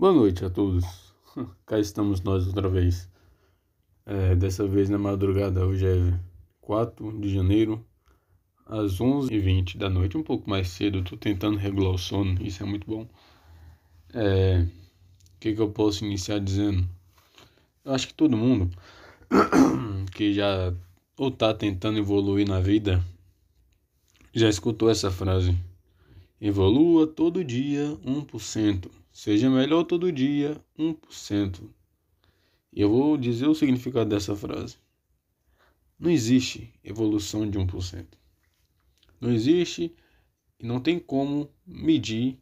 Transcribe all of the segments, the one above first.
Boa noite a todos. Cá estamos nós outra vez. É, dessa vez na madrugada, hoje é 4 de janeiro, às 11h20 da noite, um pouco mais cedo. Estou tentando regular o sono, isso é muito bom. É, o é, que, que eu posso iniciar dizendo? Eu acho que todo mundo que já ou está tentando evoluir na vida já escutou essa frase: evolua todo dia 1%. Seja melhor todo dia, 1%. E eu vou dizer o significado dessa frase. Não existe evolução de 1%. Não existe e não tem como medir,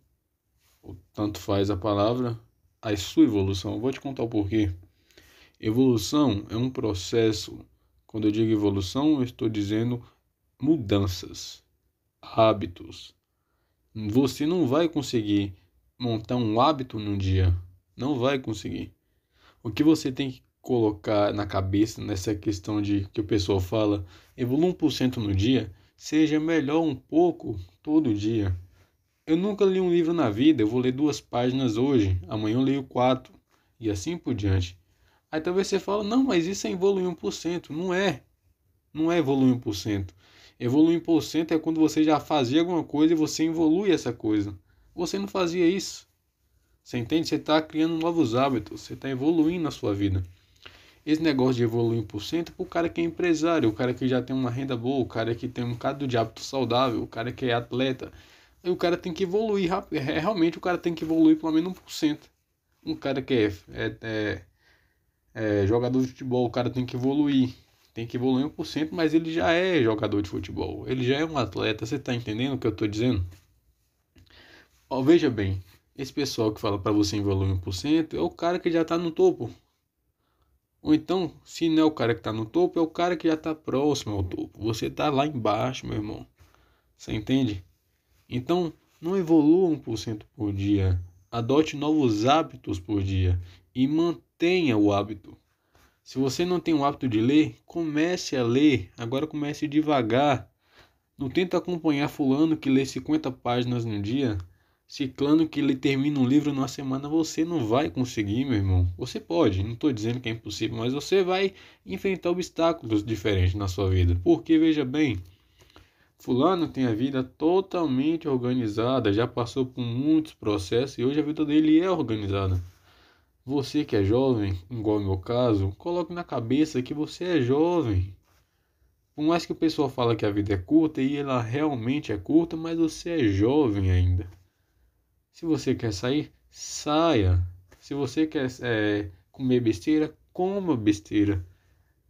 o tanto faz a palavra, a sua evolução. Eu vou te contar o porquê. Evolução é um processo. Quando eu digo evolução, eu estou dizendo mudanças, hábitos. Você não vai conseguir montar um hábito num dia. Não vai conseguir. O que você tem que colocar na cabeça nessa questão de que o pessoal fala, evolua 1% no dia, seja melhor um pouco todo dia. Eu nunca li um livro na vida, eu vou ler duas páginas hoje, amanhã eu leio quatro, e assim por diante. Aí talvez você fale, não, mas isso é evoluir 1%. Não é. Não é evoluir 1%. Evoluir 1% é quando você já fazia alguma coisa e você evolui essa coisa você não fazia isso. Você entende? Você está criando novos hábitos, você está evoluindo na sua vida. Esse negócio de evoluir por cento é para o cara que é empresário, o cara que já tem uma renda boa, o cara que tem um bocado de hábito saudável, o cara que é atleta. E o cara tem que evoluir rápido. É, é, realmente o cara tem que evoluir pelo menos 1%. Um cara que é, é, é, é jogador de futebol, o cara tem que evoluir tem que evoluir 1%, mas ele já é jogador de futebol, ele já é um atleta, você está entendendo o que eu estou dizendo? Ó, veja bem, esse pessoal que fala para você em volume por cento é o cara que já está no topo. Ou então, se não é o cara que está no topo, é o cara que já está próximo ao topo. Você está lá embaixo, meu irmão. Você entende? Então, não evolua 1% por dia. Adote novos hábitos por dia e mantenha o hábito. Se você não tem o hábito de ler, comece a ler. Agora comece devagar. Não tenta acompanhar fulano que lê 50 páginas no dia ciclano que ele termina um livro numa semana, você não vai conseguir, meu irmão. Você pode, não estou dizendo que é impossível, mas você vai enfrentar obstáculos diferentes na sua vida. Porque, veja bem, Fulano tem a vida totalmente organizada, já passou por muitos processos e hoje a vida dele é organizada. Você que é jovem, igual meu caso, coloque na cabeça que você é jovem. Por mais que o pessoal fala que a vida é curta e ela realmente é curta, mas você é jovem ainda. Se você quer sair, saia. Se você quer é, comer besteira, coma besteira.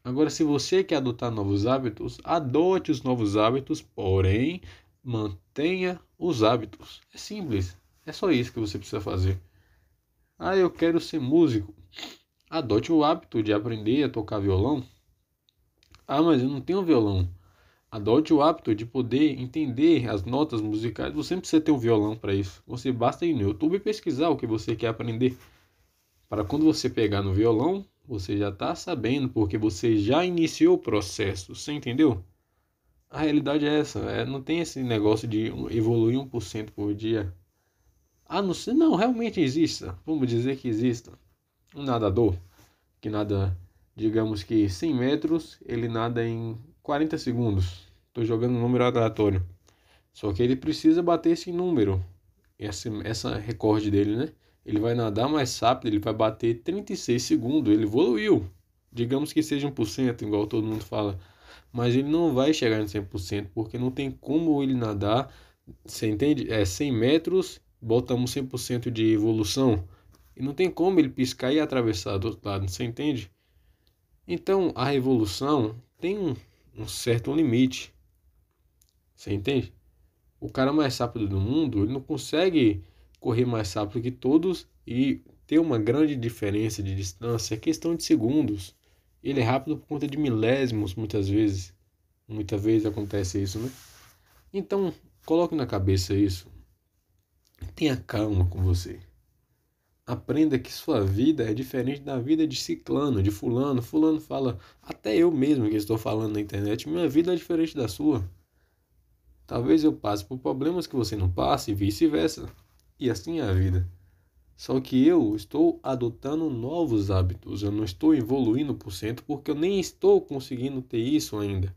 Agora, se você quer adotar novos hábitos, adote os novos hábitos, porém, mantenha os hábitos. É simples. É só isso que você precisa fazer. Ah, eu quero ser músico. Adote o hábito de aprender a tocar violão. Ah, mas eu não tenho violão. Adote o hábito de poder entender as notas musicais. Você não precisa ter um violão para isso. Você basta ir no YouTube e pesquisar o que você quer aprender. Para quando você pegar no violão, você já está sabendo, porque você já iniciou o processo. Você entendeu? A realidade é essa. É, não tem esse negócio de evoluir 1% por dia. Ah, não sei. Não, realmente exista. Vamos dizer que exista. Um nadador que nada, digamos que 100 metros, ele nada em 40 segundos. Estou jogando um número aleatório. Só que ele precisa bater esse número. Essa, essa recorde dele, né? Ele vai nadar mais rápido, ele vai bater 36 segundos. Ele evoluiu. Digamos que seja 1%, igual todo mundo fala. Mas ele não vai chegar em 100%, porque não tem como ele nadar. Você entende? É 100 metros, botamos 100% de evolução. E não tem como ele piscar e atravessar do outro lado, você entende? Então a evolução tem um um certo limite. Você entende? O cara mais rápido do mundo, ele não consegue correr mais rápido que todos e ter uma grande diferença de distância, é questão de segundos. Ele é rápido por conta de milésimos, muitas vezes. Muitas vezes acontece isso, né? Então, coloque na cabeça isso. Tenha calma com você. Aprenda que sua vida é diferente da vida de ciclano, de fulano. Fulano fala, até eu mesmo que estou falando na internet, minha vida é diferente da sua. Talvez eu passe por problemas que você não passe e vice-versa. E assim é a vida. Só que eu estou adotando novos hábitos, eu não estou evoluindo por cento porque eu nem estou conseguindo ter isso ainda.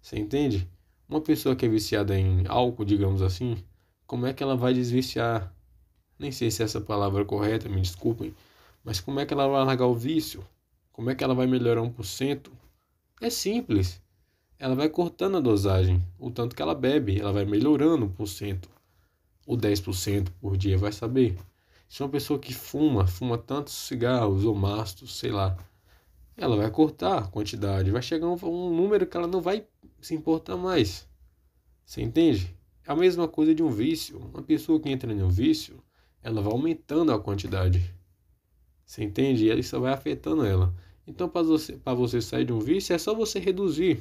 Você entende? Uma pessoa que é viciada em álcool, digamos assim, como é que ela vai desviciar nem sei se é essa palavra é correta, me desculpem, mas como é que ela vai largar o vício? Como é que ela vai melhorar 1%? É simples. Ela vai cortando a dosagem, o tanto que ela bebe, ela vai melhorando 1%. Ou 10% por dia, vai saber. Se uma pessoa que fuma, fuma tantos cigarros ou mastos, sei lá, ela vai cortar a quantidade, vai chegar um, um número que ela não vai se importar mais. Você entende? É a mesma coisa de um vício. Uma pessoa que entra em um vício, ela vai aumentando a quantidade. Você entende? E isso vai afetando ela. Então, para você, você sair de um vício, é só você reduzir.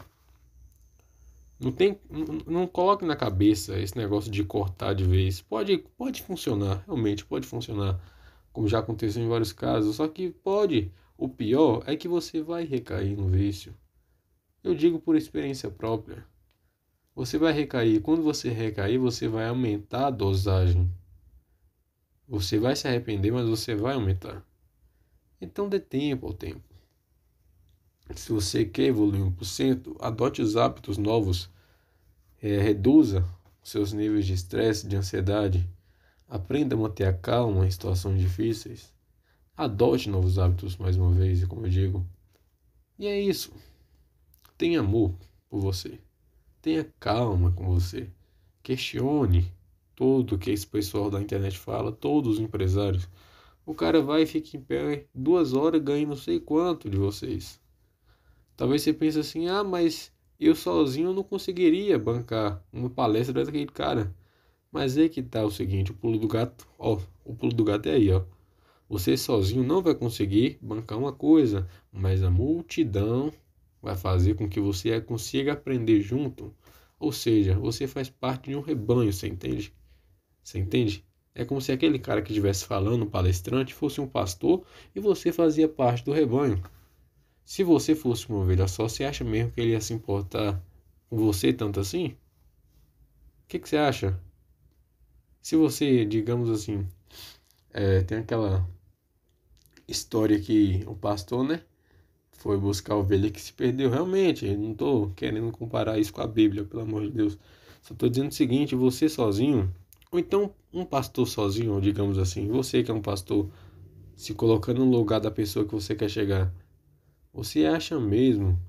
Não, tem, não, não coloque na cabeça esse negócio de cortar de vez. Pode, pode funcionar, realmente pode funcionar, como já aconteceu em vários casos. Só que pode. O pior é que você vai recair no vício. Eu digo por experiência própria. Você vai recair. Quando você recair, você vai aumentar a dosagem. Você vai se arrepender, mas você vai aumentar. Então dê tempo ao tempo. Se você quer evoluir 1%, adote os hábitos novos, é, reduza seus níveis de estresse, de ansiedade, aprenda a manter a calma em situações difíceis, adote novos hábitos mais uma vez, como eu digo. E é isso. Tenha amor por você. Tenha calma com você. Questione todo que esse pessoal da internet fala, todos os empresários. O cara vai e fica em pé duas horas ganha não sei quanto de vocês. Talvez você pense assim, ah, mas eu sozinho não conseguiria bancar uma palestra daquele cara. Mas é que tá o seguinte, o pulo do gato, ó, o pulo do gato é aí, ó. Você sozinho não vai conseguir bancar uma coisa, mas a multidão vai fazer com que você consiga aprender junto. Ou seja, você faz parte de um rebanho, você entende? Você entende? É como se aquele cara que estivesse falando, palestrante, fosse um pastor e você fazia parte do rebanho. Se você fosse uma ovelha só, você acha mesmo que ele ia se importar com você tanto assim? O que, que você acha? Se você, digamos assim, é, tem aquela história que o pastor, né? Foi buscar a ovelha que se perdeu. Realmente, eu não estou querendo comparar isso com a Bíblia, pelo amor de Deus. Só estou dizendo o seguinte: você sozinho ou então, um pastor sozinho, digamos assim, você que é um pastor, se colocando no lugar da pessoa que você quer chegar, você acha mesmo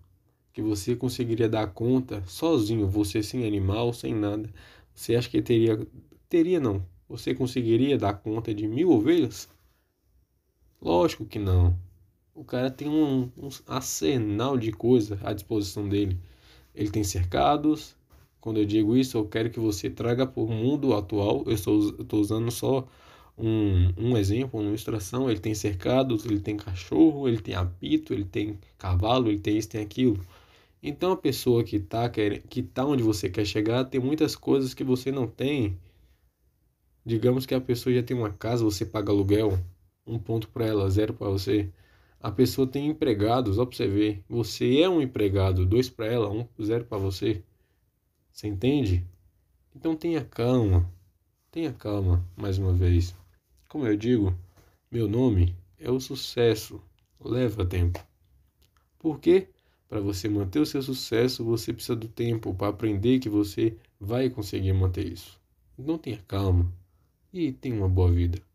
que você conseguiria dar conta sozinho, você sem animal, sem nada? Você acha que teria. Teria não. Você conseguiria dar conta de mil ovelhas? Lógico que não. O cara tem um, um arsenal de coisa à disposição dele. Ele tem cercados, quando eu digo isso, eu quero que você traga para o mundo atual. Eu estou usando só um, um exemplo, uma ilustração. Ele tem cercados, ele tem cachorro, ele tem apito, ele tem cavalo, ele tem isso, tem aquilo. Então a pessoa que está que tá onde você quer chegar tem muitas coisas que você não tem. Digamos que a pessoa já tem uma casa, você paga aluguel, um ponto para ela, zero para você. A pessoa tem empregados, ó pra você ver. Você é um empregado, dois para ela, um zero para você. Você entende? Então tenha calma. Tenha calma, mais uma vez. Como eu digo, meu nome é o sucesso. Leva tempo. Por quê? Para você manter o seu sucesso, você precisa do tempo para aprender que você vai conseguir manter isso. Então tenha calma e tenha uma boa vida.